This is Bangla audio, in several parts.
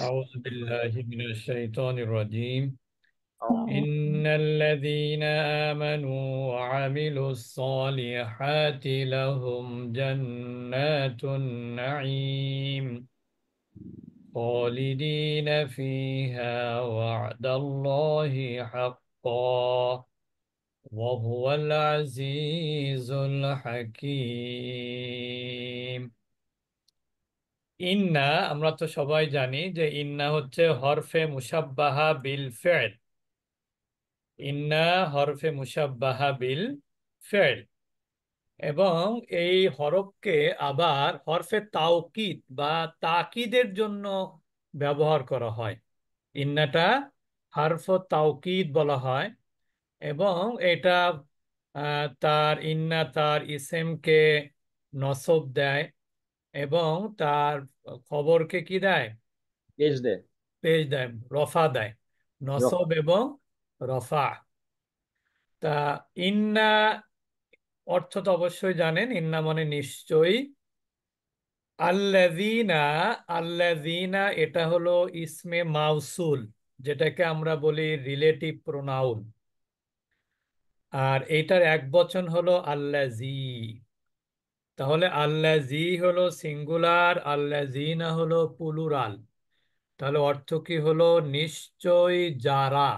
أعوذ بالله من الشيطان الرجيم آه. إن الذين آمنوا وعملوا الصالحات لهم جنات النعيم خالدين فيها وعد الله حقا وهو العزيز الحكيم ইন্না আমরা তো সবাই জানি যে ইন্না হচ্ছে হরফে মুসাব্বাহা বিল ফেল ইন্না হরফে মুসাব্বাহা বিল ফেল এবং এই হরফকে আবার হরফে তাওকিদ বা তাকিদের জন্য ব্যবহার করা হয় ইন্নাটা হরফ তাওকিদ বলা হয় এবং এটা তার ইন্না তার ইসেমকে নসব দেয় এবং তার খবরকে কি দেয় পেজ দেয় পেজ দেয় রফা দেয় নসব এবং রফা তা ইন্না অর্থ তো অবশ্যই জানেন ইন্না মানে নিশ্চয়ই আল্লাদিনা আল্লাদিনা এটা হলো ইসমে মাউসুল যেটাকে আমরা বলি রিলেটিভ প্রোনাউন আর এটার এক বচন হলো আল্লাজি তাহলে জি হলো সিঙ্গুলার আল্লাজিনা হলো পুলুরাল তাহলে অর্থ কি হলো নিশ্চয় যারা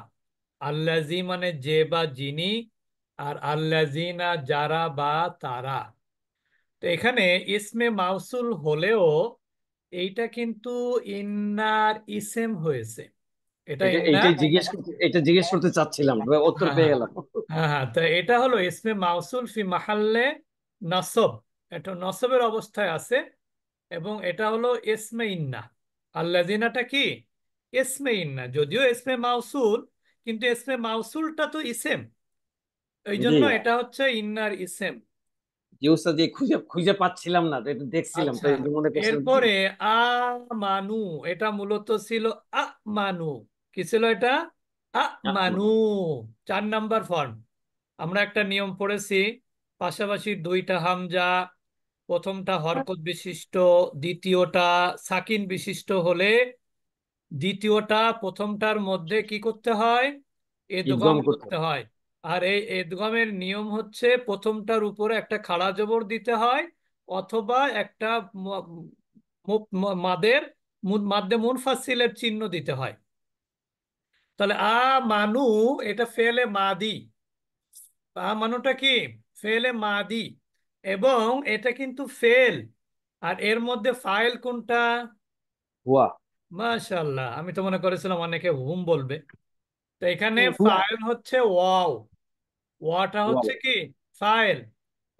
আল্লাজি মানে যে বা যিনি আর আল্লাজিনা যারা বা তারা তো এখানে ইসমে মাউসুল হলেও এইটা কিন্তু ইন্নার ইসেম হয়েছে এটা এটা হ্যাঁ হ্যাঁ, হ্যাঁ, হ্যাঁ এটা হলো ইসমে মাউসুল ফি মাহাল্লে নাসব এটা নসবের অবস্থায় আছে এবং এটা হলো এসমে ইন্না আল্লাজিনাটা কি এসমে ইন্না যদিও এসমে মাউসুল কিন্তু এসমে মাউসুলটা তো ইসেম এই জন্য এটা হচ্ছে ইন্নার ইসেম আচ্ছা, আমরা একটা নিয়ম পড়েছি পাশাপাশি দুইটা হামজা প্রথমটা হরকত বিশিষ্ট দ্বিতীয়টা সাকিন বিশিষ্ট হলে দ্বিতীয়টা প্রথমটার মধ্যে কি করতে হয় এদগম করতে হয় আর এই এদগমের নিয়ম হচ্ছে প্রথমটার উপরে একটা খাড়া জবর দিতে হয় অথবা একটা মাদের মাদ্দে মুনফাসিলের চিহ্ন দিতে হয় তাহলে আ মানু এটা ফেলে মাদি আ মানুটা কি ফেলে মাদি এবং এটা কিন্তু ফেল আর এর মধ্যে ফাইল কোনটা ওয়া মাশাআল্লাহ আমি তো মনে করেছিলাম অনেকে হুম বলবে তো এখানে ফাইল হচ্ছে ওয়াও ওয়াটা হচ্ছে কি ফাইল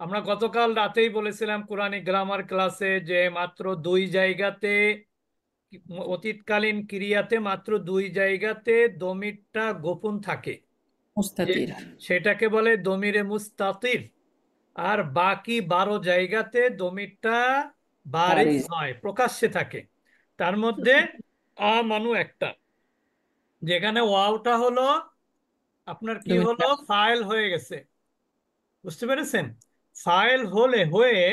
আমরা গতকাল রাতেই বলেছিলাম কোরআনিক গ্রামার ক্লাসে যে মাত্র দুই জায়গাতে অতীতকালীন ক্রিয়াতে মাত্র দুই জায়গাতে দমিরটা গোপন থাকে সেটাকে বলে দমিরে মুস্তাতির আর বাকি বারো জায়গাতে দমিরটা বারিজ নয় প্রকাশ্যে থাকে তার মধ্যে মানু একটা যেখানে ওয়াওটা হলো আপনার কি হলো ফাইল হয়ে গেছে বুঝতে পেরেছেন ফাইল হলে হয়ে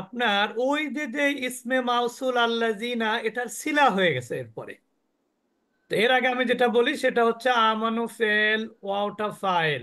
আপনার ওই যে যে ইসমে মাউসুল জিনা এটার শিলা হয়ে গেছে এরপরে তো এর আগে আমি যেটা বলি সেটা হচ্ছে আমানু ফেল ওয়াউটা ফাইল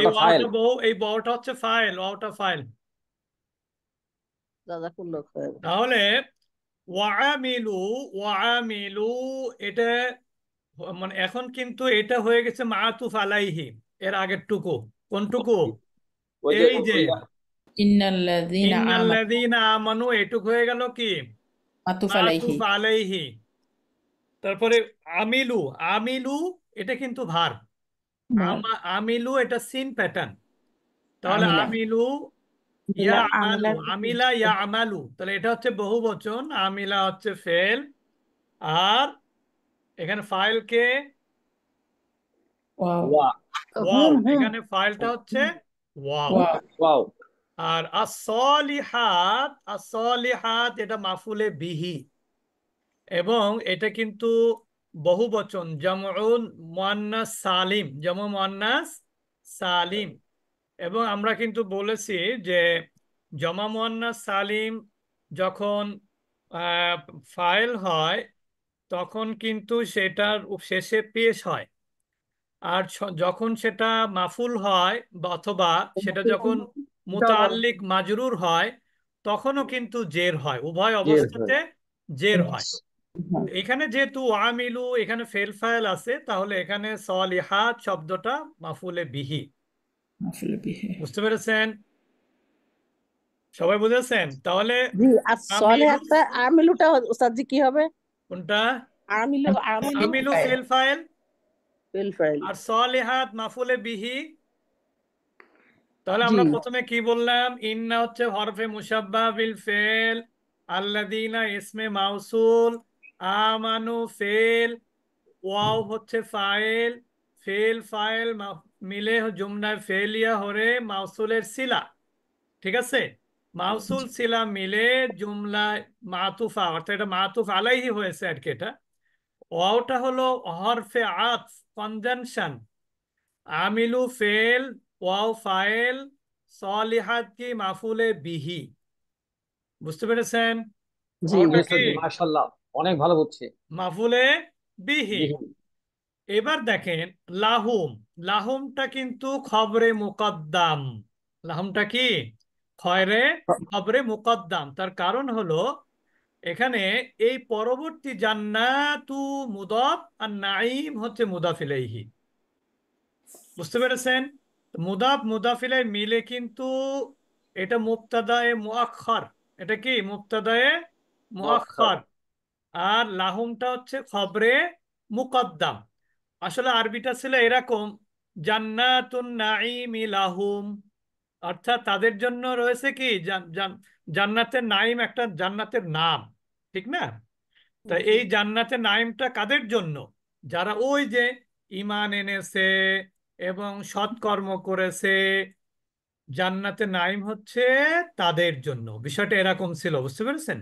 এই বউ এই বউটা হচ্ছে ফাইল ফাইল তাহলে ওয়ামিলু ওয়ামিলু এটা মানে এখন কিন্তু এটা হয়ে গেছে মাতুফ আলাইহি এর আগের টুকু কোনটুকু এই যে ইন্নাল্লাযীনা এটুক হয়ে গেল কি তারপরে আমিলু আমিলু এটা কিন্তু ভার আমিলু এটা সিন প্যাটার্ন তাহলে আমিলু আমিলা ইয়া আমালু তাহলে এটা হচ্ছে বহু বচন আমিলা হচ্ছে ফেল আর এখানে ফাইল কে uh-huh, uh-huh. এখানে ফাইলটা হচ্ছে ওয়াও আর আসলিহাত আসলিহাত এটা মাফুলে বিহি এবং এটা কিন্তু বহু বচন জামউন মোয়ান্নাস সালিম জামু মোয়ান্নাস সালিম এবং আমরা কিন্তু বলেছি যে জমা মোয়ান্নাস সালিম যখন ফাইল হয় তখন কিন্তু সেটার শেষে পেশ হয় আর যখন সেটা মাফুল হয় বা অথবা সেটা যখন মুতাল্লিক মাজরুর হয় তখনও কিন্তু জের হয় উভয় অবস্থাতে জের হয় এখানে যেহেতু আমিলু এখানে ফেল ফাইল আছে তাহলে এখানে সলিহাত শব্দটা মাফুলে বিহি বিহি বুঝতে পেরেছেন সবাই বুঝেছেন তাহলে আমিলুটা উস্তাদজি কি হবে কোনটা আমিলু আমিলু ফেল আর সলিহাত মাফুলে বিহি তাহলে আমরা প্রথমে কি বললাম ইন্না হচ্ছে হরফে মুসাব্বা বিল ফেল আল্লাদিনা ইসমে মাউসুল আমানু ফেল ওয়াও হচ্ছে ফাইল ফেল ফাইল মিলে জুমনায় ফেলিয়া হরে মাউসুলের শিলা ঠিক আছে মাউসুল শিলা মিলে জুমলায় মাতুফা অর্থাৎ এটা মাতুফ আলাইহি হয়েছে আর কি এটা ওয়াওটা হলো হরফে আত কনজেনশন আমিলু ফেল ওয়াও ফাইল সলিহাত কি মাফুলে বিহি বুঝতে পেরেছেন জি মাশাআল্লাহ অনেক ভালো বুঝছে মাফুলে বিহি এবার দেখেন লাহুম লাহুমটা কিন্তু খবরে মুকদ্দাম লাহুমটা কি খয়রে খবরে মুকদ্দাম তার কারণ হলো এখানে এই পরবর্তী জান্নাতু মুদফ আর নাইম হচ্ছে মুদাফিলাইহি বুঝতে পেরেছেন মুদাফ মুদাফিলাই মিলে কিন্তু এটা মুক্তাদায়ে মুআক্ষর এটা কি মুক্তাদায়ে মুআক্ষর আর লাহুমটা হচ্ছে খবরে মুকদ্দাম আসলে আরবিটা ছিল এরকম জান্নাতুন লাহুম অর্থাৎ তাদের জন্য রয়েছে কি জান্নাতের নাইম একটা জান্নাতের নাম ঠিক না তা এই জান্নাতের নাইমটা কাদের জন্য যারা ওই যে ইমান এনেছে এবং সৎকর্ম করেছে জান্নাতের নাইম হচ্ছে তাদের জন্য বিষয়টা এরকম ছিল বুঝতে পেরেছেন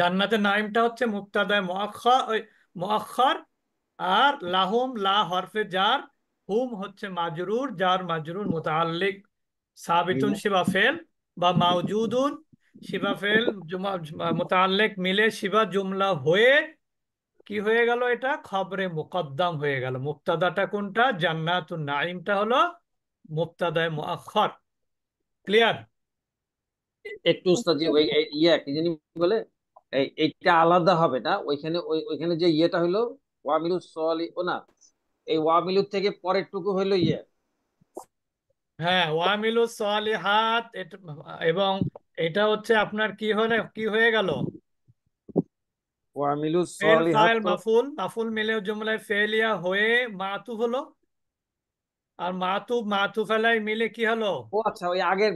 জান্নাতের নাইমটা হচ্ছে মুক্তাদায় মহাক্ষর আর লাহুম লা হরফে যার হুম হচ্ছে মাজরুর যার মাজরুর মোতাল্লিক সাবিতুন শিবা ফেল বা মাউজুদুন শিবা ফেল মোতাল্লিক মিলে শিবা জুমলা হয়ে কি হয়ে গেল এটা খবরে মুকদ্দাম হয়ে গেল মুক্তাদাটা কোনটা জান্নাতুন নাইমটা হলো মুক্তাদায় মহাক্ষর ক্লিয়ার একটু কি জানি বলে এইটা আলাদা হবে না ওইখানে ওইখানে যে ইয়েটা হলো ওয়ামিলু সলি ও না এই ওয়ামিলুর থেকে পরের টুকু হলো ইয়ে হ্যাঁ ওয়ামিলু হাত এবং এটা হচ্ছে আপনার কি হলে কি হয়ে গেল ওয়ামিলু সলিহাত মাফুল মাফুল মিলে জুমলায় ফেলিয়া হয়ে মাতুফ হলো আর মাতুব মাতু ফেলাই মিলে কি হলো ও আচ্ছা ওই আগের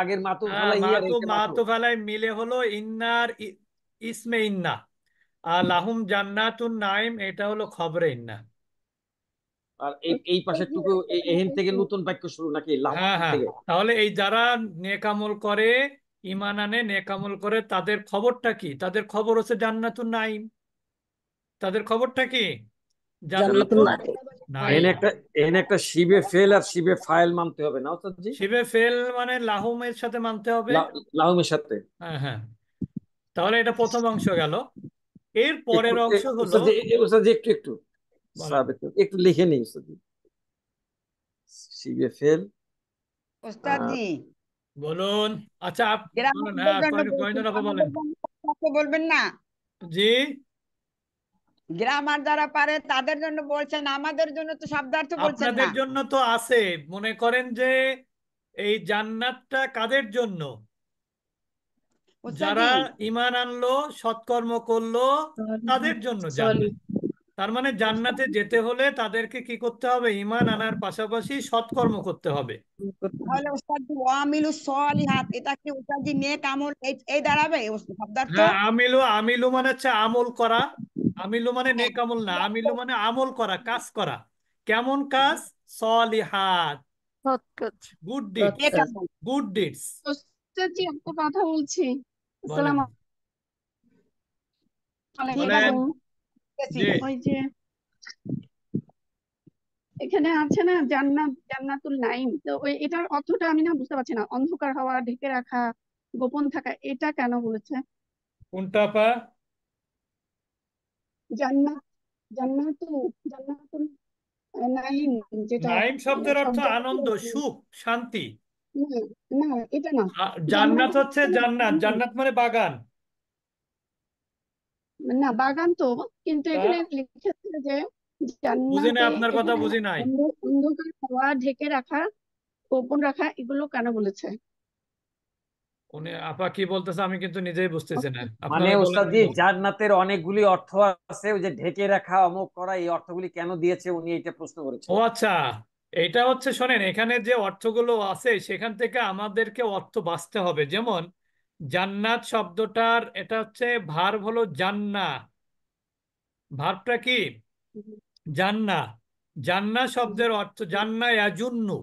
আগের মাতু হ্যাঁ, ফেলাই ইয়ে মাতু মাতু ফেলাই মিলে হলো ইন্নার ইসমেইন্না আর লাহুম জান্নাতুন নাইম এটা হলো খবরে ইন্না আর এই পাশের টুকু এহেন থেকে নতুন বাক্য শুরু নাকি হ্যাঁ হ্যাঁ তাহলে এই যারা নেকামল করে ইমান আনে নেকামল করে তাদের খবরটা কি তাদের খবর হচ্ছে জান্নাতুন নাইম তাদের খবরটা কি জান্নাতুন নাইম একটা এহেন একটা শিবে ফেল আর শিবে ফাইল মানতে হবে না শিবে ফেল মানে লাহুমের সাথে মানতে হবে লাহুমের সাথে হ্যাঁ হ্যাঁ তাহলে এটা প্রথম অংশ গেল এর পরের অংশ হলো একটু একটু একটু লিখে নিই সিবিএফএল বলুন আচ্ছা হ্যাঁ, বলবেন না জি গ্রামার যারা পারে তাদের জন্য বলছেন আমাদের জন্য তো শব্দার্থ বলছেন আপনাদের জন্য তো আছে মনে করেন যে এই জান্নাতটা কাদের জন্য যারা ইমান আনলো সৎকর্ম করলো তাদের জন্য তার মানে জান্নাতে যেতে হলে তাদেরকে কি করতে হবে ইমান আনার পাশাপাশি সৎকর্ম করতে হবে হ্যাঁ, আমিলু আমিলু মানে হচ্ছে আমল করা আমিলু মানে নেক আমল না আমিলু মানে আমল করা কাজ করা কেমন কাজ সলিহাত গুড ডিডস গুড ডিডস চাচি কথা বলছি এখানে আছে না জান্নাত জান্নাতুল নাইম তো ওই এটার অর্থটা আমি না বুঝতে পারছি না অন্ধকার হওয়া ঢেকে রাখা গোপন থাকা এটা কেন বলেছে কোনটা পা জান্নাত জান্নাতুল নাইম যেটা নাইম শব্দের অর্থ আনন্দ সুখ শান্তি এটা না জান্নাত হচ্ছে জান্নাত জান্নাত মানে বাগান না বাগান তো কিন্তু এখানে লিখেছে যে বুঝি না আপনার কথা বুঝি নাই অন্ধকার ঢেকে রাখা গোপন রাখা এগুলো কেন বলেছে উনি আপা কি বলতেছে আমি কিন্তু নিজেই বুঝতেছি না মানে জান্নাতের অনেকগুলি অর্থ আছে ওই যে ঢেকে রাখা অমুক করা এই অর্থগুলি কেন দিয়েছে উনি এটা প্রশ্ন করেছে ও আচ্ছা এটা হচ্ছে শোনেন এখানে যে অর্থগুলো আছে সেখান থেকে আমাদেরকে অর্থ বাঁচতে হবে যেমন জান্নাত শব্দটার এটা হচ্ছে ভার হলো জান্না ভারটা কি জান্না জান্না শব্দের অর্থ জান্না ইয়াজুন্নু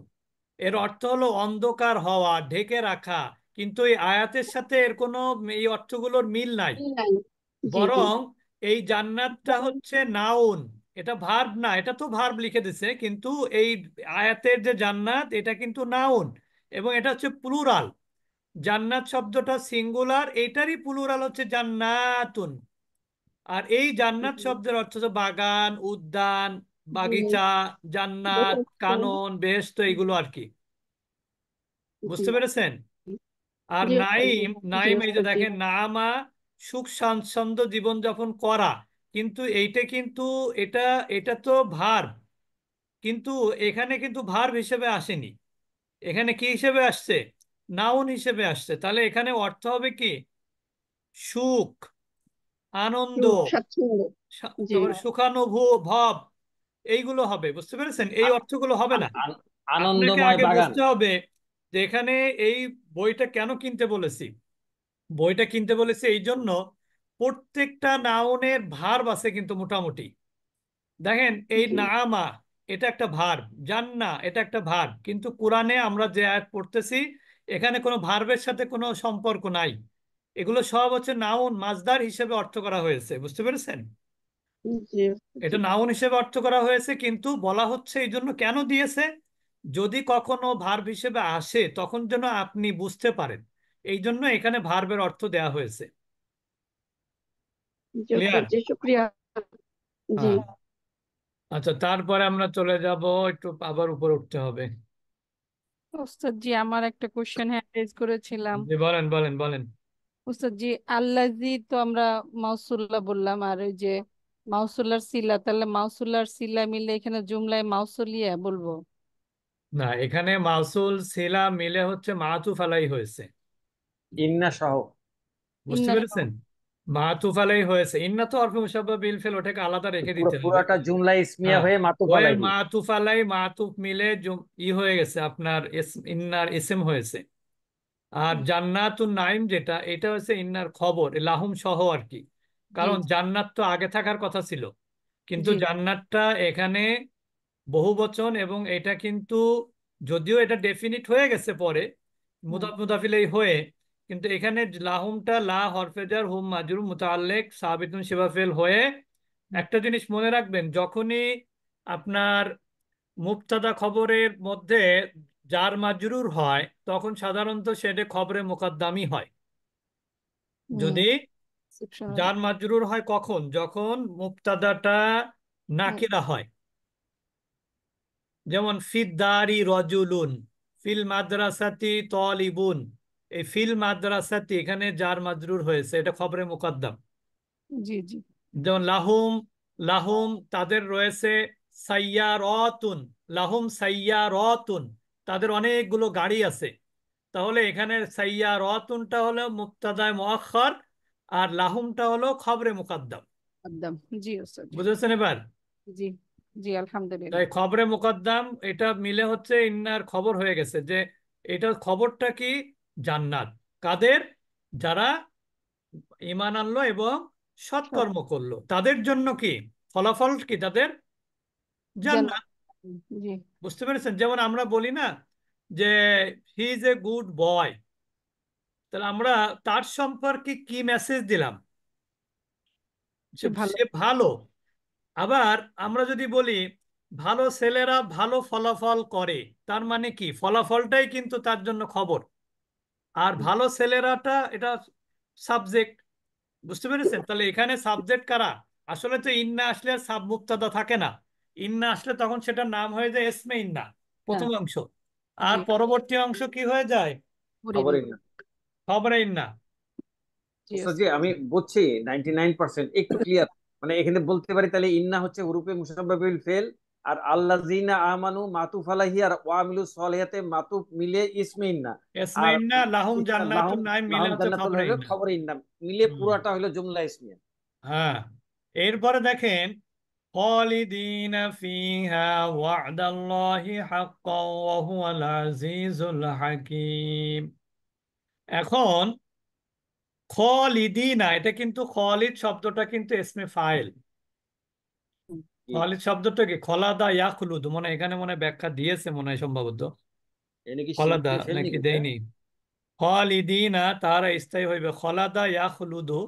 এর অর্থ হলো অন্ধকার হওয়া ঢেকে রাখা কিন্তু এই আয়াতের সাথে এর কোনো এই অর্থগুলোর মিল নাই বরং এই জান্নাতটা হচ্ছে নাউন এটা ভার্ব না এটা তো ভার্ব লিখে দিছে কিন্তু এই আয়াতের যে জান্নাত এটা কিন্তু নাউন এবং এটা হচ্ছে প্লুরাল জান্নাত শব্দটা সিঙ্গুলার এইটারই প্লুরাল হচ্ছে জান্নাতুন আর এই জান্নাত শব্দের অর্থ হচ্ছে বাগান উদ্যান বাগিচা জান্নাত কানন বেহস্ত এইগুলো আর কি বুঝতে পেরেছেন আর নাইম নাইম এই যে দেখেন নামা সুখ স্বাচ্ছন্দ্য জীবনযাপন করা কিন্তু এইটা কিন্তু এটা এটা তো ভার কিন্তু এখানে কিন্তু ভার হিসেবে আসেনি এখানে কি হিসেবে আসছে নাউন হিসেবে আসছে তাহলে এখানে অর্থ হবে কি সুখ আনন্দ সুখানুভব এইগুলো হবে বুঝতে পেরেছেন এই অর্থগুলো হবে না আগে বুঝতে হবে যে এখানে এই বইটা কেন কিনতে বলেছি বইটা কিনতে বলেছি এই জন্য প্রত্যেকটা নাউনের ভার্ব আছে কিন্তু মোটামুটি দেখেন এই নামা এটা একটা ভার্ব জান্না এটা একটা ভার্ব কিন্তু কোরআনে আমরা যে আয়াত পড়তেছি এখানে কোনো ভার্বের সাথে কোনো সম্পর্ক নাই এগুলো সব হচ্ছে নাউন মাজদার হিসেবে অর্থ করা হয়েছে বুঝতে পেরেছেন এটা নাউন হিসেবে অর্থ করা হয়েছে কিন্তু বলা হচ্ছে এই জন্য কেন দিয়েছে যদি কখনো ভার্ব হিসেবে আসে তখন যেন আপনি বুঝতে পারেন এই জন্য এখানে ভার্বের অর্থ দেয়া হয়েছে হ্যাঁ। আচ্ছা তারপরে আমরা চলে যাব একটু আবার উপরে উঠতে হবে ওস্তাদ জি আমার একটা কোশ্চেন হ্যাঁ করেছিলাম জি বলেন বলেন বলেন ওস্তাদ জি আল্লাজি তো আমরা মাউসুল্লাহ বললাম আর ওই যে মাউসুলার সিলা তাহলে মাউসুলার সিলা মিলে এখানে জুমলায় মাউসুলিয়া বলবো না এখানে মাউসুল সিলা মিলে হচ্ছে মাতুফ আলাই হয়েছে ইন্না সহ বুঝতে পেরেছেন মাতুফ আলাই হয়েছে ইন্না তো অর্ফ মুসাব্বা বিল ফেল ওটাকে আলাদা রেখে দিতে পুরোটা জুমলা ইসমিয়া হয়ে মাতুফ আলাই মাতুফ আলাই মাতুফ মিলে ই হয়ে গেছে আপনার ইন্নার হয়েছে আর জান্নাতুন নাইম যেটা এটা হচ্ছে ইন্নার খবর লাহুম সহ আর কি কারণ জান্নাত তো আগে থাকার কথা ছিল কিন্তু জান্নাতটা এখানে বহু বচন এবং এটা কিন্তু যদিও এটা ডেফিনিট হয়ে গেছে পরে মুদাফ মুদাফিলেই হয়ে কিন্তু এখানে লাহুমটা লা হরফেজার হুম মাজুর মুতাল্লেক সাবিতুন শিবাফেল হয়ে একটা জিনিস মনে রাখবেন যখনই আপনার মুফতাদা খবরের মধ্যে যার মাজরুর হয় তখন সাধারণত সেটা খবরে মোকাদ্দামি হয় যদি যার মাজরুর হয় কখন যখন মুফতাদাটা নাকিরা হয় যেমন ফিদ্দারি রজুলুন ফিল মাদ্রাসাতি তলিবুন এই ফিল মাদ্রাসাটি এখানে যার মাজরুর হয়েছে এটা খবরে মুকদ্দম জি জি যেমন লাহুম লাহুম তাদের রয়েছে সাইয়ারতুন লাহুম সাইয়ারতুন তাদের অনেকগুলো গাড়ি আছে তাহলে এখানে সাইয়ারতুনটা হলো মুক্তাদায় মুআখর আর লাহুমটা হলো খবরে মুকদ্দম খবরে মুকদ্দম এটা মিলে হচ্ছে ইন্নার খবর হয়ে গেছে যে এটা খবরটা কি জান্নাত কাদের যারা ইমান আনলো এবং সৎকর্ম করলো তাদের জন্য কি ফলাফল কি তাদের জান্নাত বুঝতে পেরেছেন যেমন আমরা বলি না যে he is a good boy তাহলে আমরা তার সম্পর্কে কি মেসেজ দিলাম সে ভালো আবার আমরা যদি বলি ভালো ছেলেরা ভালো ফলাফল করে তার মানে কি ফলাফলটাই কিন্তু তার জন্য খবর আর ভালো ছেলেরাটা এটা সাবজেক্ট বুঝতে পেরেছেন তাহলে এখানে সাবজেক্ট কারা আসলে তো ইন্না আসলে আর সাব মুক্তাদা থাকে না ইন্না আসলে তখন সেটা নাম হয়ে যায় এসমে ইন্না প্রথম হ্যাঁ। অংশ আর পরবর্তী অংশ কি হয়ে যায় খবরে ইন্না আচ্ছা, আমি বুঝছি 99% একটু ক্লিয়ার মানে এখানে বলতে পারি তাহলে ইন্না হচ্ছে হুরুফে মুসাব্বাবিল ফেল আর আল্লাহ জিনা আমানু মাতু ফালাহি আর ওয়ামিলু সলহাতে মাতু মিলে ইসমিন না লাহুম জান্নাতুন নাইম মিলে খবরের না মিলে পুরাটা হলো জুমলা ইসমিয়া হ্যাঁ এরপরে দেখেন খালিদিন ফিহা ওয়াদাল্লাহি হাক্কাও ওয়া হুয়াল আজিজুল হাকিম এখন খালিদিন এটা কিন্তু খালিদ শব্দটা কিন্তু ইসমে ফাইল খালিদ শব্দটা কি খলাদা ইয়াখলুদ মানে এখানে মনে ব্যাখ্যা দিয়েছে মনে হয় সম্ভবত খলাদা নাকি দেয়নি খালিদিনা তারা স্থায়ী হইবে খলাদা ইয়াখলুদু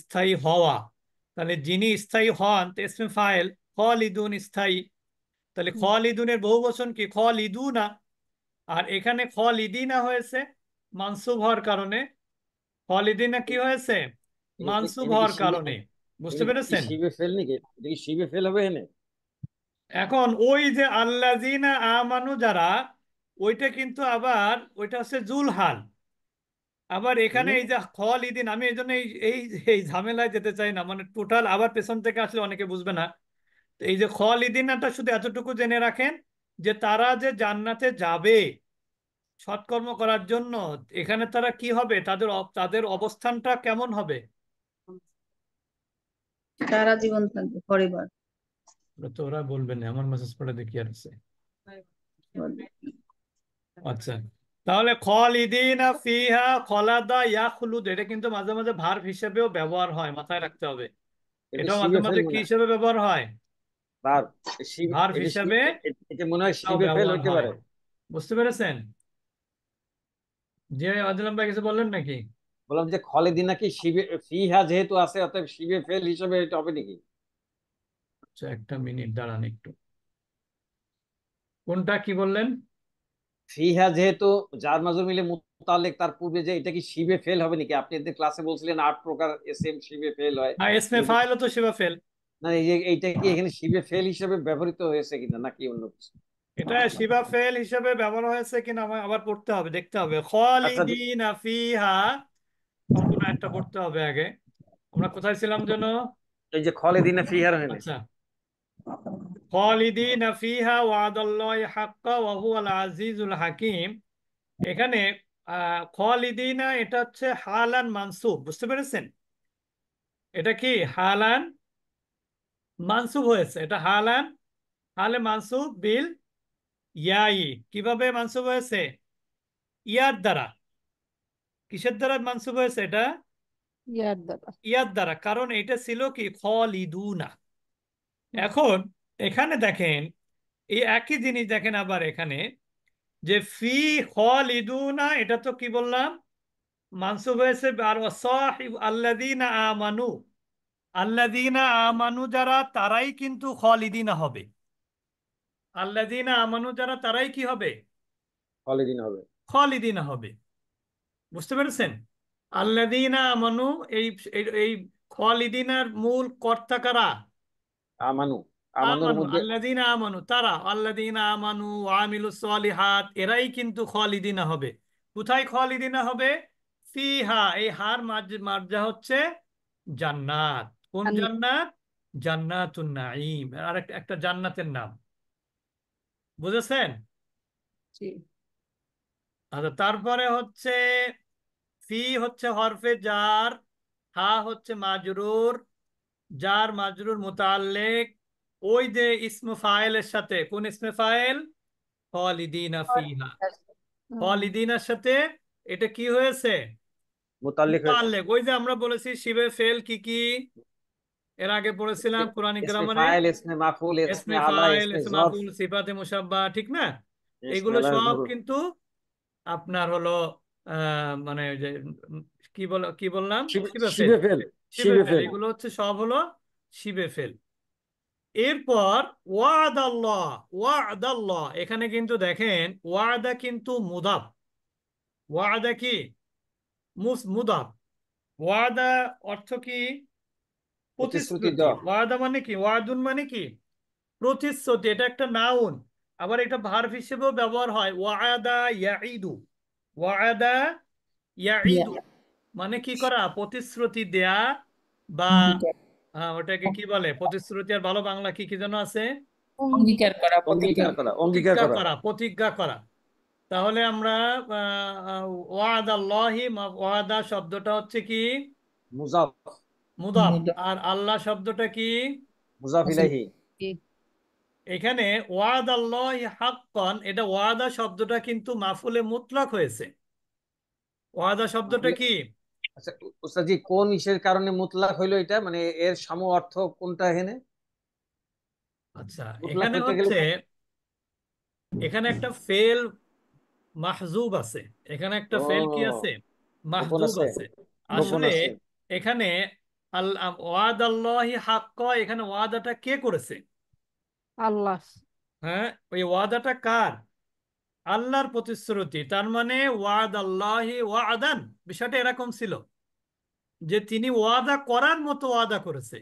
স্থায়ী হওয়া তাহলে যিনি স্থায়ী হন তেসমে ফাইল খলিদুন স্থায়ী তাহলে খলিদুনের বহু বচন কি খলিদুনা আর এখানে খলিদিনা হয়েছে মানসুব হওয়ার কারণে খলিদিনা কি হয়েছে মানসুব হওয়ার কারণে বুঝতে পেরেছেন শিবে ফেল নাকি শিবে ফেল হবে এনে এখন ওই যে আল্লাজিনা আমানু যারা ওইটা কিন্তু আবার ওইটা হচ্ছে হাল আবার এখানে এই যে খল ইদিন আমি এই জন্য এই এই ঝামেলায় যেতে চাই না মানে টোটাল আবার পেছন থেকে আসলে অনেকে বুঝবে না তো এই যে খল ইদিন একটা শুধু এতটুকু জেনে রাখেন যে তারা যে জান্নাতে যাবে সৎকর্ম করার জন্য এখানে তারা কি হবে তাদের তাদের অবস্থানটা কেমন হবে সারা জীবন থাকবে ফরএভার তো ওরা বলবেন আমার মেসেজ পড়ে দেখি আর আছে আচ্ছা তাহলে খল ইদি না ফিহা খলাদা ইয়া খুলুদ এটা কিন্তু মাঝে মাঝে ভার হিসেবেও ব্যবহার হয় মাথায় রাখতে হবে এটা মাঝে মাঝে কি হিসেবে ব্যবহার হয় ভার্ব ভার হিসেবে এটা মনে হয় শিবে ফেল হতে পারে বুঝতে পেরেছেন যে আদিলাম ভাই কিছু বললেন নাকি বললাম যে খলেদি নাকি শিবে ফিহা যেহেতু আছে অতএব শিবে ফেল হিসেবে এটা হবে নাকি আচ্ছা একটা মিনিট দাঁড়ান একটু কোনটা কি বললেন ফিহা যেহেতু যার মাজুর মিলে মুতালেক তার পূর্বে যে এটা কি শিবে ফেল হবে নাকি আপনি এদের ক্লাসে বলছিলেন আট প্রকার এস এম শিবে ফেল হয় হ্যাঁ এসমে ফাইল তো শিবে ফেল না এই যে এইটা কি এখানে শিবে ফেল হিসেবে ব্যবহৃত হয়েছে কিনা নাকি অন্য কিছু এটা শিবা ফেল হিসেবে ব্যবহার হয়েছে কিনা আমার আবার পড়তে হবে দেখতে হবে আচ্ছা, খালিদিনা ফিহা অঙ্কন একটা করতে হবে আগে আমরা কোথায় ছিলাম যেন এই যে হ্যাঁ। আচ্ছা ফিহা ওয়া হুয়াল আজিজুল হাকিম এখানে এটা হচ্ছে হালান মানসুব বুঝতে পেরেছেন এটা কি হালান মানসুব হয়েছে এটা হালান হালে মানসুব বিল ইয়াই কিভাবে মানসুব হয়েছে ইয়ার দ্বারা কিসের দ্বারা মানসুব হয়েছে এটা ইয়ার দ্বারা ইয়ার দ্বারা কারণ এটা ছিল কি ফল না এখন এখানে দেখেন এই একই জিনিস দেখেন আবার এখানে যে ফি না এটা তো কি বললাম মানসুব হয়েছে আর আল্লাদিনা আমানু আল্লাদিনা আমানু যারা তারাই কিন্তু ইদিনা হবে আল্লাদিনা আমানু যারা তারাই কি হবে ইদিনা হবে ইদিনা হবে বুঝতে পেরেছেন আল্লাদিনা আমানু এই এই মূল কর্তা কারা আমানু আল্লাদিনা আমানু তারা আল্লাদিনা আমানু আমিলু সালিহাত এরাই কিন্তু হবে কোথায় হবে ফিহা এই হার মার্জা হচ্ছে জান্নাত কোন জান্নাত জান্নাতুন নাইম আর একটা জান্নাতের নাম বুঝেছেন আচ্ছা তারপরে হচ্ছে ফি হচ্ছে হরফে জার হা হচ্ছে মাজরুর জার মাজরুর মোতাল্লেক ওই যে ইসমে ফায়েলের সাথে কোন ইসমে ফায়েল হলিদিনা ফিহা হলিদিনার সাথে এটা কি হয়েছে মোতাল্লেক ওই যে আমরা বলেছি শিবে ফেল কি কি এর আগে পড়েছিলাম কোরআন গ্রামারে সিফাতে মুসাব্বা ঠিক না এগুলো সব কিন্তু আপনার হলো মানে যে কি বল কি বললাম এগুলো হচ্ছে সব হলো শিবে ফেল এরপর ওয়াদ আল্লাহ ওয়াদ আল্লাহ এখানে কিন্তু দেখেন ওয়াদা কিন্তু মুদাব ওয়াদা কি মুদাব ওয়াদা অর্থ কি প্রতিশ্রুতি ওয়াদা মানে কি ওয়াদুন মানে কি প্রতিশ্রুতি এটা একটা নাউন আবার এটা ভার্ভ হিসেবেও ব্যবহার হয় ওয়াদা ইয়াইদু ওয়াদা ইয়াঈদু মানে কি করা প্রতিশ্রুতি দেয়া বা হ্যাঁ ওটাকে কি বলে প্রতিশ্রুতি আর ভালো বাংলা কি কি যেন আছে অঙ্গীকার করা করা অঙ্গীকার করা প্রতিজ্ঞা করা তাহলে আমরা ওয়াদাল্লাহি ওয়াদা শব্দটা হচ্ছে কি মুজাফ মুদাফ আর আল্লাহ শব্দটা কি মুজাফ ইলাইহি এখানে ওয়াদ আল্লাহ হাক্কন এটা ওয়াদা শব্দটা কিন্তু মাফুলে মুতলক হয়েছে ওয়াদা শব্দটা কি আচ্ছা কোন ইসের কারণে মুতলাক হইলো এটা মানে এর সম অর্থ কোনটা এখানে আচ্ছা এখানে হচ্ছে এখানে একটা ফেল মাহজুব আছে এখানে একটা ফেল কি আছে মাহজুব আছে আসলে এখানে আল ওয়াদ আল্লাহি হাক্ক এখানে ওয়াদাটা কে করেছে আল্লাহ হ্যাঁ ওই ওয়াদাটা কার আল্লাহর প্রতিশ্রুতি তার মানে ওয়াদ ওয়াদান বিষয়টা এরকম ছিল যে তিনি ওয়াদা করার মতো ওয়াদা করেছে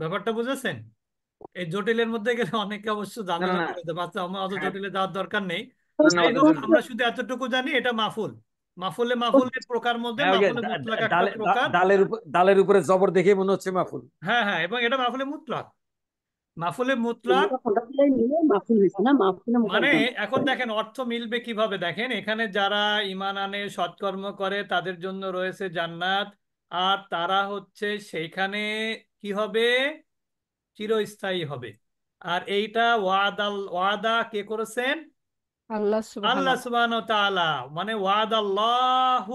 ব্যাপারটা বুঝেছেন এই জটিলের মধ্যে গেলে অনেকে অবশ্য বাচ্চা আমার অত হ্যাঁ। জটিলে যাওয়ার দরকার নেই আমরা শুধু এতটুকু জানি এটা মাফুল মাফুলে মাফুলের প্রকার মধ্যে হ্যাঁ, ডালের উপরে জবর দেখে মনে হচ্ছে মাফুল হ্যাঁ হ্যাঁ এবং এটা মাফুলে মুতলাক মাফুলে মুতলাক মানে এখন দেখেন অর্থ মিলবে কিভাবে দেখেন এখানে যারা ইমান আনে সৎকর্ম করে তাদের জন্য রয়েছে জান্নাত আর তারা হচ্ছে সেইখানে কি হবে চিরস্থায়ী হবে আর এইটা ওয়াদাল ওয়াদা কে করেছেন আল্লাহ সুবান মানে ওয়াদ আল্লাহু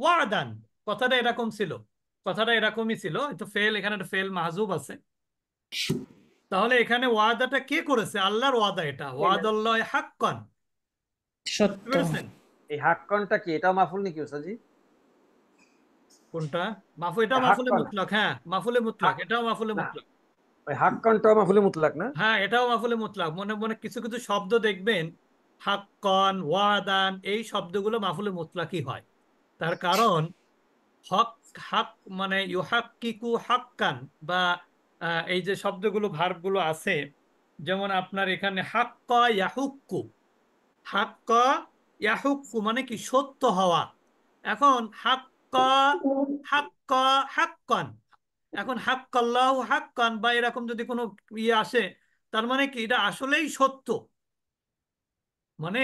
ওয়াদান কথাটা এরকম ছিল কথাটা এরকমই ছিল তো ফেল এখানে একটা ফেল মাহজুব আছে তাহলে এখানে ওয়াদাটা কে করেছে আল্লাহর ওয়াদা এটা ওয়াদাল্লাহ হাক্কান সত্য এই হাক্কানটা কি এটা মাফুল নাকি ওসাজি কোনটা মাফু এটা মাফুলে মুতলাক হ্যাঁ মাফুলে মুতলাক এটাও মাফুলে মুতলাক ওই হাক্কানটাও মাফুলে মুতলাক না হ্যাঁ এটাও মাফুলে মুতলাক মনে মনে কিছু কিছু শব্দ দেখবেন হাক্কান ওয়াদান এই শব্দগুলো মাফুলে মুতলাকই হয় তার কারণ হক হাক মানে ইউহাক্কিকু হাক্কান বা এই যে শব্দগুলো ভার্বগুলো আছে যেমন আপনার এখানে হাক্কা ইয়াহুক্কু হাক্কা ইয়াহুক্কু মানে কি সত্য হওয়া এখন হাক্কা হাক্কা হাক্কান এখন হাক্কাল্লাহ হাক্কান বা এরকম যদি কোনো ইয়ে আসে তার মানে কি এটা আসলেই সত্য মানে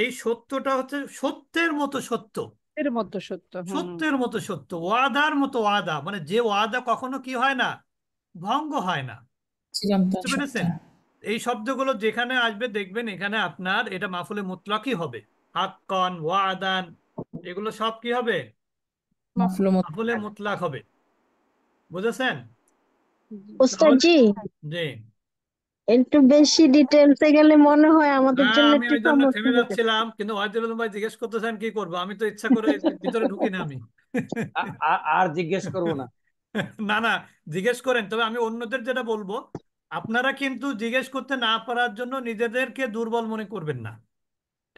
এই সত্যটা হচ্ছে সত্যের মতো সত্য সত্যের মতো সত্য সত্যের মতো সত্য ওয়াদার মতো ওয়াদা মানে যে ওয়াদা কখনো কি হয় না ভঙ্গ হয় না বুঝতে পেরেছেন এই শব্দগুলো যেখানে আসবে দেখবেন এখানে আপনার এটা মাফুলে মুতলাকি হবে হাক্কন ওয়াদান এগুলো সব কি হবে মাফুলে মুতলাক হবে বুঝেছেন জি জি একটু বেশি ডিটেইলসে গেলে মনে হয় আমাদের জন্য একটু সমস্যা থেমে যাচ্ছিলাম কিন্তু ভাই জিজ্ঞেস করতেছেন কি করব আমি তো ইচ্ছা করে ভিতরে ঢুকি না আমি আর জিজ্ঞেস করব না না না জিজ্ঞেস করেন তবে আমি অন্যদের যেটা বলবো আপনারা কিন্তু জিজ্ঞেস করতে না পারার জন্য নিজেদেরকে দুর্বল মনে করবেন না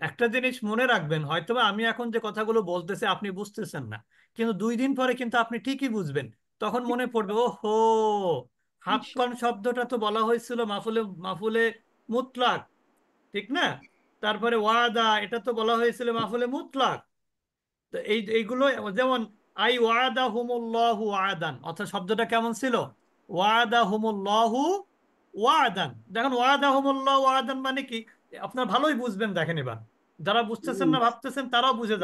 একটা জিনিস মনে রাখবেন হয়তো আমি এখন যে কথাগুলো বলতেছি আপনি বুঝতেছেন না কিন্তু দুই দিন পরে কিন্তু আপনি ঠিকই বুঝবেন তখন মনে পড়বে ও হো হাফকন শব্দটা তো বলা হয়েছিল মাফুলে মাফুলে মুতলাক ঠিক না তারপরে ওয়াদা এটা তো বলা হয়েছিল মাফুলে মুতলাক তো এই এইগুলো যেমন আই ওয়াদা হুমুল্লাহু অর্থাৎ শব্দটা কেমন ছিল ওয়াদা হুমুল্লাহু ওয়াদান দেখেন ওয়াদা মানে কি আপনার ভালোই বুঝবেন দেখেন এবার যারা বুঝতেছেন না ভাবতেছেন তারাও বুঝে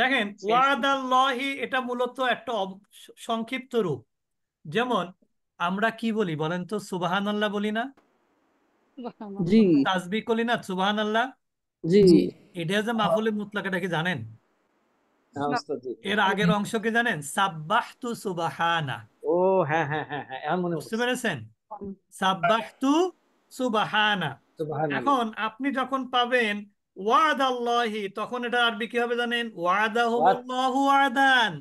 দেখেন ওয়াদাল্লাহি এটা মূলত একটা সংক্ষিপ্ত রূপ যেমন আমরা কি বলি বলেন তো সুবাহান আল্লাহ বলি না তাজবি করি না সুবাহান আল্লাহ এটা যে মাহফুলে মুতলাকে জানেন হ্যাঁ, এর আগের অংশ কি জানেন সাব্বাহতু সুবাহানা ও হ্যাঁ হ্যাঁ হ্যাঁ হ্যাঁ বুঝতে পেরেছেন সাব্বাহতু সুবাহানা এখন আপনি যখন পাবেন ওয়াদ আল্লাহি তখন এটা আরবি কি হবে জানেন ওয়াদাহুমুল্লাহু ওয়াদান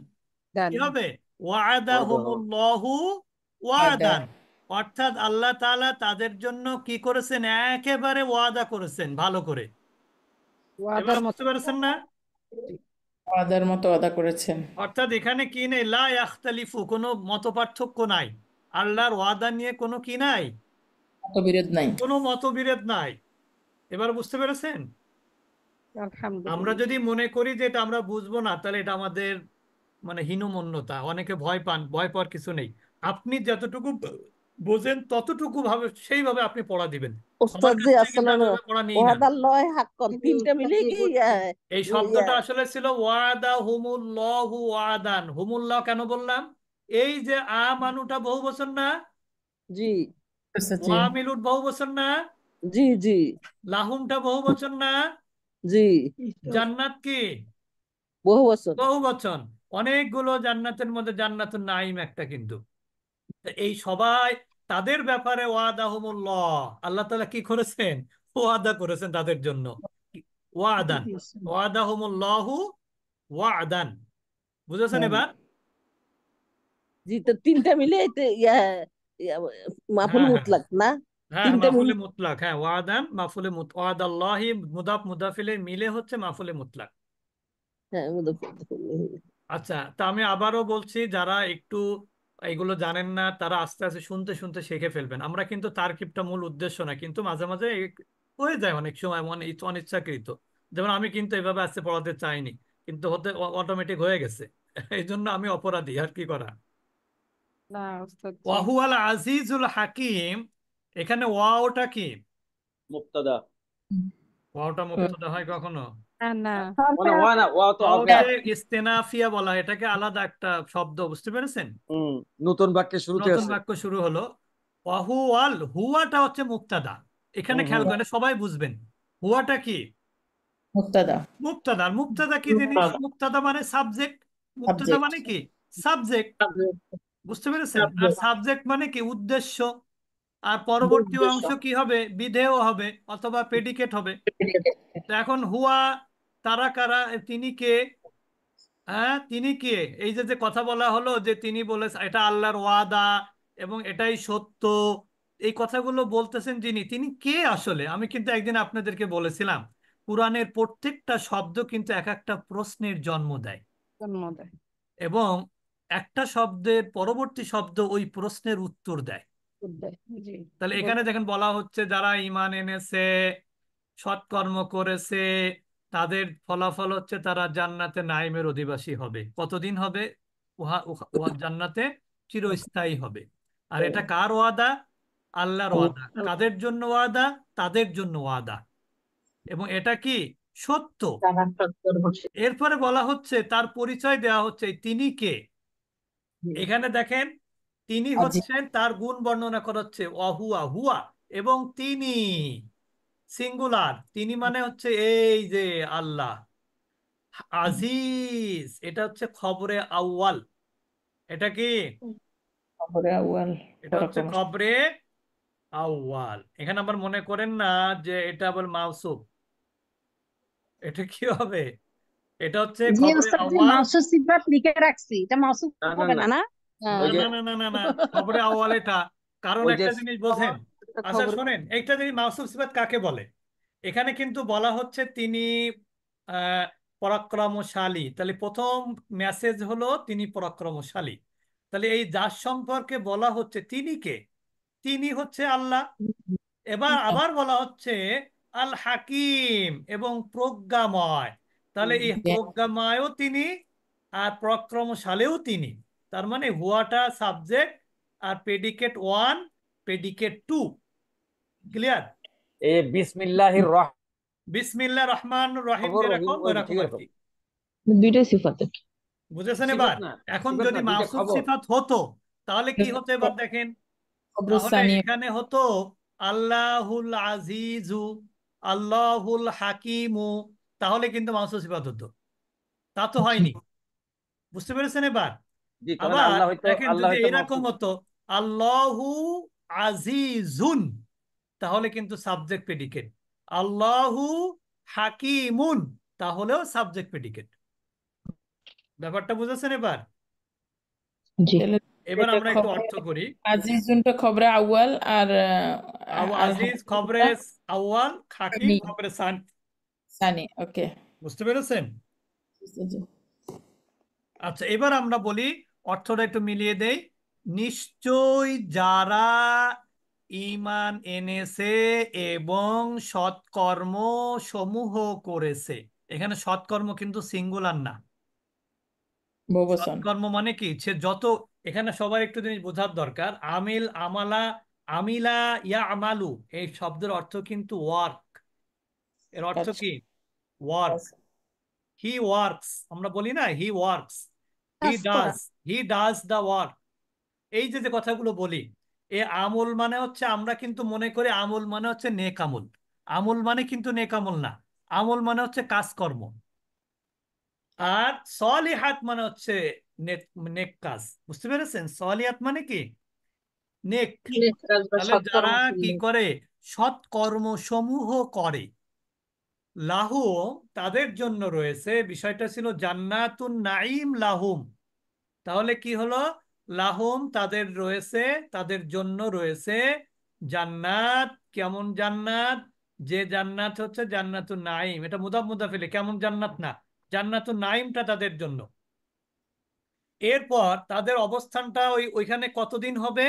কি হবে ওয়াদাহুমুল্লাহু ওয়াদান অর্থাৎ আল্লাহ তাআলা তাদের জন্য কি করেছেন একেবারে ওয়াদা করেছেন ভালো করে বুঝতে পেরেছেন না আদার মতো আদা করেছেন অর্থাৎ এখানে কি নেই লা ইয়াখতালিফু কোনো মতপার্থক্য নাই আল্লাহর ওয়াদা নিয়ে কোনো কি নাই মতবিরোধ নাই কোনো মতবিরোধ নাই এবার বুঝতে পেরেছেন আমরা যদি মনে করি যে এটা আমরা বুঝবো না তাহলে এটা আমাদের মানে হীনমন্যতা অনেকে ভয় পান ভয় পাওয়ার কিছু নেই আপনি যতটুকু বোঝেন ততটুকু ভাবে সেইভাবে আপনি পড়া দিবেন এই শব্দটা আসলে ছিল ওয়াদা হুমুল্লাহু ওয়াদান হুমুল্লাহ কেন বললাম এই যে আ মানুটা বহু বছর না জি ওয়ামিলুট বহু বছর না জি জি লাহুমটা বহু বছর না জি জান্নাত কি বহু বছর বহু বছর অনেকগুলো জান্নাতের মধ্যে জান্নাতুন নাইম একটা কিন্তু এই সবাই তাদের ব্যাপারে ওয়াদাহমুল্লাহ আল্লাহ তালা কি করেছেন ওয়াদা করেছেন তাদের জন্য ওয়াদান ওয়াদাহমুল্লাহু ওয়াদান বুঝেছেন হ্যাঁ। এবার তিনটা মিলে হ্যাঁ মাফুলে মুতলাক হ্যাঁ ওয়াদান মুদাফ মিলে হচ্ছে হ্যাঁ আচ্ছা তা আমি আবারও বলছি যারা একটু এগুলো জানেন না তারা আস্তে আস্তে শুনতে শুনতে শেখে ফেলবেন আমরা কিন্তু তারকিবটা মূল উদ্দেশ্য না কিন্তু মাঝে মাঝে হয়ে যায় অনেক সময় মানে অনিচ্ছাকৃত যেমন আমি কিন্তু এভাবে আজকে পড়াতে চাইনি কিন্তু হতে অটোমেটিক হয়ে গেছে এই জন্য আমি অপরাধী আর কি করা ওয়াহুয়াল আজিজুল হাকিম এখানে ওয়াওটা কি মুক্তদা ওয়াওটা মুক্তদা হয় কখনো এটাকে আলাদা একটা শব্দ বুঝতে পেরেছেন নতুন নতুন বাক্য শুরু হলো ওয়াল হুয়াটা হচ্ছে মুক্তাদা এখানে খেয়াল করেন সবাই বুঝবেন হুয়াটা কি মুক্তাদা মুক্তাদা মুক্তাদা কি জিনিস মুক্তাদা মানে সাবজেক্ট মুক্তাদা মানে, মানে কি সাবজেক্ট বুঝতে পেরেছেন আর সাবজেক্ট মানে কি উদ্দেশ্য আর পরবর্তী অংশ কি হবে বিধেয় হবে অথবা পেডিকেট হবে এখন হুয়া তারা কারা তিনি কে হ্যাঁ তিনি কে এই যে কথা বলা হলো যে তিনি বলে এটা আল্লাহর ওয়াদা এবং এটাই সত্য এই কথাগুলো বলতেছেন যিনি তিনি কে আসলে আমি কিন্তু একদিন আপনাদেরকে বলেছিলাম কোরআনের প্রত্যেকটা শব্দ কিন্তু এক একটা প্রশ্নের জন্ম দেয় জন্ম দেয় এবং একটা শব্দের পরবর্তী শব্দ ওই প্রশ্নের উত্তর দেয় তাহলে এখানে দেখেন বলা হচ্ছে যারা ইমান এনেছে সৎকর্ম করেছে তাদের ফলাফল হচ্ছে তারা জান্নাতে নাইমের অধিবাসী হবে কতদিন হবে উহা উহা জান্নাতে চিরস্থায়ী হবে আর এটা কার ওয়াদা আল্লাহর ওয়াদা কাদের জন্য ওয়াদা তাদের জন্য ওয়াদা এবং এটা কি সত্য এরপরে বলা হচ্ছে তার পরিচয় দেয়া হচ্ছে তিনি কে এখানে দেখেন তিনি আচ্ছা। হচ্ছেন তার গুণ বর্ণনা করা হচ্ছে অহুয়া হুয়া এবং তিনি সিঙ্গুলার তিনি মানে হচ্ছে এই যে আল্লাহ আজিজ এটা হচ্ছে খবরে আউয়াল এটা কি আউয়াল এটা হচ্ছে খবরে আউয়াল এখানে আবার মনে করেন না যে এটা আবার মাউসুব এটা কি হবে এটা হচ্ছে খবরে আউয়াল এটা কারণ একটা জিনিস বোঝেন আচ্ছা শোনেন একটা যদি মাউসুফ সিফাত কাকে বলে এখানে কিন্তু বলা হচ্ছে তিনি পরাক্রমশালী তাহলে প্রথম মেসেজ হলো তিনি পরাক্রমশালী তাহলে এই যার সম্পর্কে বলা হচ্ছে তিনি কে তিনি হচ্ছে আল্লাহ এবার আচ্ছা। আবার বলা হচ্ছে আল হাকিম এবং প্রজ্ঞাময় তাহলে এই প্রজ্ঞাময়ও তিনি আর পরাক্রমশালেও তিনি তার মানে হুয়াটা সাবজেক্ট আর predicate one predicate two clear এ বিসমিল্লাহির রহমান বিসমিল্লাহ রহমান রহিম এরকম ওইরকম আর কি মানে দুইটাই সিফাত বুঝেছেন এবার এখন যদি মাসুদ সিফাত হতো তাহলে কি হতো এবার দেখেন তাহলে এখানে হতো আল্লাহুল আজিজু আল্লাহুল হাকিমু তাহলে কিন্তু মাসুদ সিফাত হতো তা তো হয়নি বুঝতে পেরেছেন এবার আবার দেখেন যদি এরকম হতো আল্লাহু আজিজুন তাহলে কিন্তু সাবজেক্ট পেডিকেট আল্লাহু হাকিমুন তাহলেও সাবজেক্ট পেডিকেট ব্যাপারটা বুঝেছেন এবার এবার আমরা একটু অর্থ করি আজিজুনটা খবরে আউয়াল আর আজিজ খবরে আউয়াল খাকিম খবরে সান সানি ওকে বুঝতে পেরেছেন আচ্ছা এবার আমরা বলি অর্থটা একটু মিলিয়ে দেই নিশ্চয় যারা ইমান এনেছে এবং সৎকর্ম সমূহ করেছে এখানে সৎকর্ম কিন্তু সিঙ্গুলার না সৎকর্ম মানে কি সে যত এখানে সবার একটু জিনিস বোঝার দরকার আমিল আমালা আমিলা ইয়া আমালু এই শব্দের অর্থ কিন্তু ওয়ার্ক এর অর্থ আচ্ছা। কি ওয়ার্ক হি ওয়ার্কস আমরা বলি না he works he does he does the work এই যে যে কথাগুলো বলি এ আমল মানে হচ্ছে আমরা কিন্তু মনে করি আমল মানে হচ্ছে নেক আমল আমল মানে কিন্তু নেক আমল না আমল মানে হচ্ছে কাজকর্ম আর হাত মানে হচ্ছে নেক কাজ বুঝতে পেরেছেন মানে কি নেক তাহলে যারা কি করে সৎ করে লাহু তাদের জন্য রয়েছে বিষয়টা ছিল জান্নাতুন নাইম লাহুম তাহলে কি হলো লাহম তাদের রয়েছে তাদের জন্য রয়েছে জান্নাত কেমন জান্নাত যে জান্নাত হচ্ছে জান্নাতু নাইম এটা মুদাফ মুদাফিলে কেমন জান্নাত না জান্নাত নাইমটা তাদের জন্য এরপর তাদের অবস্থানটা ওই ওইখানে কতদিন হবে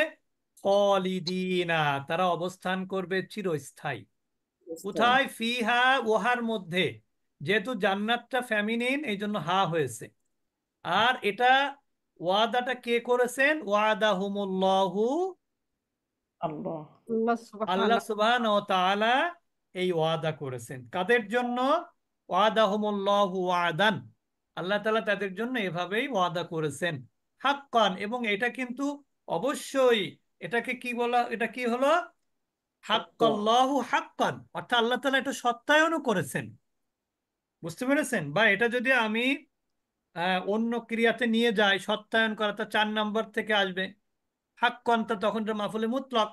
কলিদিনা তারা অবস্থান করবে চিরস্থায়ী কোথায় ফিহা ওহার মধ্যে যেহেতু জান্নাতটা ফ্যামিনিন এই জন্য হা হয়েছে আর এটা ওয়াদাটা কে করেছেন ওয়াদা হুমুল্লাহু আল্লাহ সুবহান ও এই ওয়াদা করেছেন কাদের জন্য ওয়াদা হুমুল্লাহু ওয়াদান আল্লাহ তালা তাদের জন্য এভাবেই ওয়াদা করেছেন হাক্কান এবং এটা কিন্তু অবশ্যই এটাকে কি বলা এটা কি হলো হাক্কাল্লাহু হাক্কান অর্থাৎ আল্লাহ তালা এটা সত্যায়নও করেছেন বুঝতে পেরেছেন বা এটা যদি আমি হ্যাঁ, অন্য ক্রিয়াতে নিয়ে যায় সত্যায়ন করা তা চার নম্বর থেকে আসবে হাক্কন্তা তখন মাফুলে মুতলক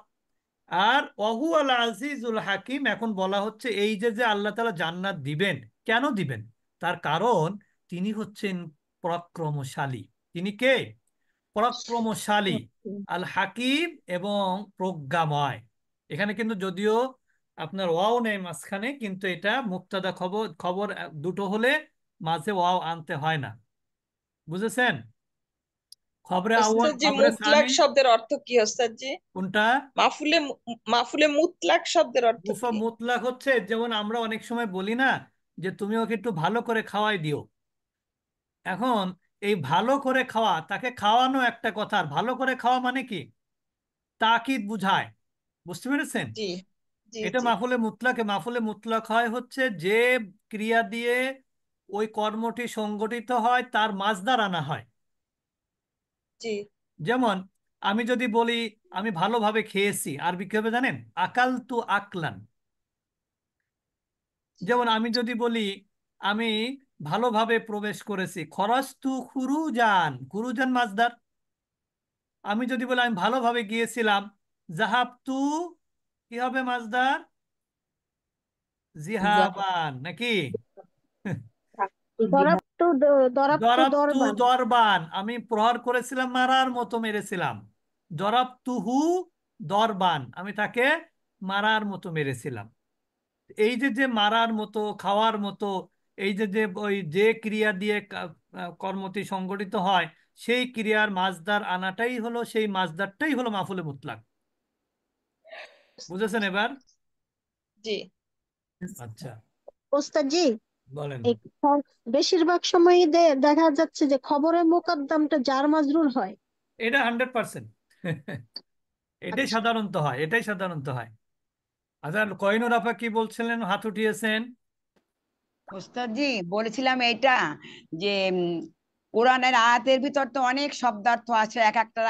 আর অহু আল আজিজুল হাকিম এখন বলা হচ্ছে এই যে যে আল্লাহ তালা জান্নাত দিবেন কেন দিবেন তার কারণ তিনি হচ্ছেন পরাক্রমশালী তিনি কে পরাক্রমশালী আল হাকিম এবং প্রজ্ঞাময় এখানে কিন্তু যদিও আপনার ওয়াও নেই মাঝখানে কিন্তু এটা মুক্তাদা খবর খবর দুটো হলে মাঝে ওয়াও আনতে হয় না বুঝেছেন খবরে মুতলাক শব্দের অর্থ কি ওস্তাদ কোনটা মাফুলে মাফুলে মুতলাক শব্দের অর্থ মুতলাক হচ্ছে যেমন আমরা অনেক সময় বলি না যে তুমি ওকে একটু ভালো করে খাওয়াই দিও এখন এই ভালো করে খাওয়া তাকে খাওয়ানো একটা কথা আর ভালো করে খাওয়া মানে কি তাকিদ বুঝায় বুঝতে পেরেছেন এটা মাফুলে মুতলাকে মাফুলে মুতলাক হয় হচ্ছে যে ক্রিয়া দিয়ে ওই কর্মটি সংগঠিত হয় তার মাছ মাঝদার আনা হয় যেমন আমি যদি বলি আমি ভালোভাবে খেয়েছি আর বিক্ষোভে জানেন আকাল তু আকলান যেমন আমি যদি বলি আমি ভালোভাবে প্রবেশ করেছি খরচ তু খুরুজান খুরুজান মাছদার আমি যদি বলি আমি ভালোভাবে গিয়েছিলাম জাহাব তু কি হবে মাছদার জিহাবান নাকি দরবান আমি প্রহার করেছিলাম মারার মতো মেরেছিলাম দরব তুহু দরবান আমি তাকে মারার মতো মেরেছিলাম এই যে যে মারার মতো খাওয়ার মতো এই যে যে ওই যে ক্রিয়া দিয়ে কর্মটি সংগঠিত হয় সেই ক্রিয়ার মাছদার আনাটাই হলো সেই মাছদারটাই হলো মাফুলে মুতলাক বুঝেছেন এবার জি আচ্ছা ওস্তাদ জি বলেন বেশিরভাগ সময় দেখা যাচ্ছে যে খবরের মোকদ্দমটা যার মাজরুল হয় এটা হান্ড্রেড পার্সেন্ট এটাই আচ্ছা। সাধারণত হয় এটাই সাধারণত হয় আচ্ছা কয়নুর আপা কি বলছিলেন হাত উঠিয়েছেন ওস্তাদ বলেছিলাম এটা যে কোরআনের আয়াতের ভিতর তো অনেক শব্দার্থ আছে এক একটা